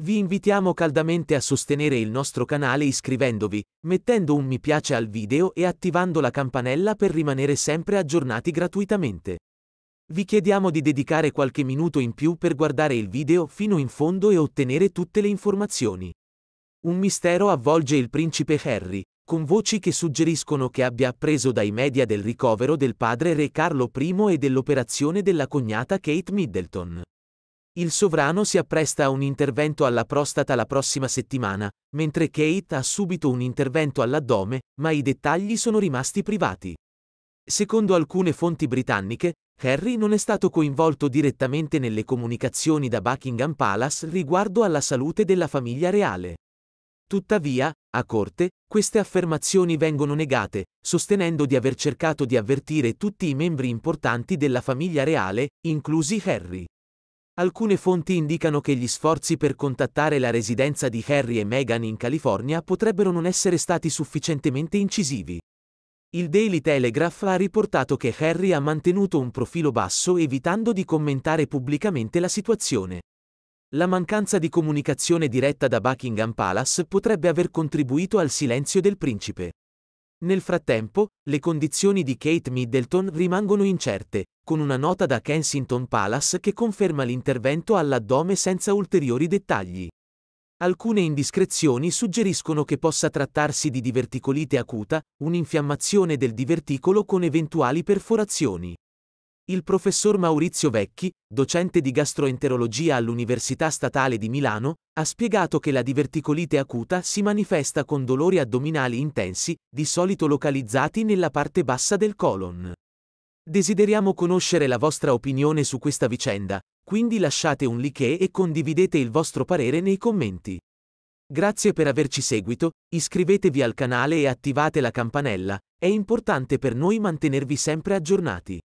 Vi invitiamo caldamente a sostenere il nostro canale iscrivendovi, mettendo un mi piace al video e attivando la campanella per rimanere sempre aggiornati gratuitamente. Vi chiediamo di dedicare qualche minuto in più per guardare il video fino in fondo e ottenere tutte le informazioni. Un mistero avvolge il principe Harry, con voci che suggeriscono che abbia appreso dai media del ricovero del padre re Carlo I e dell'operazione della cognata Kate Middleton. Il sovrano si appresta a un intervento alla prostata la prossima settimana, mentre Kate ha subito un intervento all'addome, ma i dettagli sono rimasti privati. Secondo alcune fonti britanniche, Harry non è stato coinvolto direttamente nelle comunicazioni da Buckingham Palace riguardo alla salute della famiglia reale. Tuttavia, a corte, queste affermazioni vengono negate, sostenendo di aver cercato di avvertire tutti i membri importanti della famiglia reale, inclusi Harry. Alcune fonti indicano che gli sforzi per contattare la residenza di Harry e Meghan in California potrebbero non essere stati sufficientemente incisivi. Il Daily Telegraph ha riportato che Harry ha mantenuto un profilo basso evitando di commentare pubblicamente la situazione. La mancanza di comunicazione diretta da Buckingham Palace potrebbe aver contribuito al silenzio del principe. Nel frattempo, le condizioni di Kate Middleton rimangono incerte, con una nota da Kensington Palace che conferma l'intervento all'addome senza ulteriori dettagli. Alcune indiscrezioni suggeriscono che possa trattarsi di diverticolite acuta, un'infiammazione del diverticolo con eventuali perforazioni. Il professor Maurizio Vecchi, docente di gastroenterologia all'Università Statale di Milano, ha spiegato che la diverticolite acuta si manifesta con dolori addominali intensi, di solito localizzati nella parte bassa del colon. Desideriamo conoscere la vostra opinione su questa vicenda, quindi lasciate un like e condividete il vostro parere nei commenti. Grazie per averci seguito, iscrivetevi al canale e attivate la campanella, è importante per noi mantenervi sempre aggiornati.